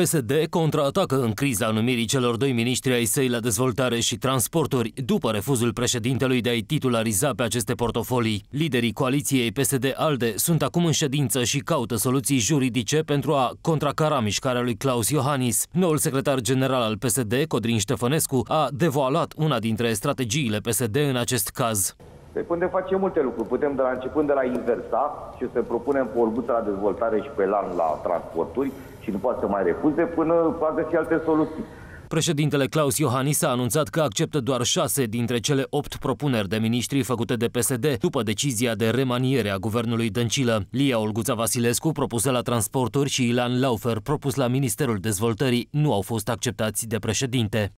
PSD contraatacă în criza numirii celor doi miniștri ai săi la dezvoltare și transporturi, după refuzul președintelui de a-i titulariza pe aceste portofolii. Liderii coaliției PSD-ALDE sunt acum în ședință și caută soluții juridice pentru a contracara mișcarea lui Claus Iohannis. Noul secretar general al PSD, Codrin Ștefănescu, a devoalat una dintre strategiile PSD în acest caz. Păi putem face multe lucruri. Putem de la începând de la inversa da? și să propunem pe Olguța la dezvoltare și pe LAN la transporturi și nu poate să mai refuze până poate găsi alte soluții. Președintele Claus Iohannis a anunțat că acceptă doar șase dintre cele opt propuneri de miniștri făcute de PSD după decizia de remaniere a guvernului Dăncilă. Lia Olguța Vasilescu, propusă la transporturi, și Ilan Laufer, propus la Ministerul Dezvoltării, nu au fost acceptați de președinte.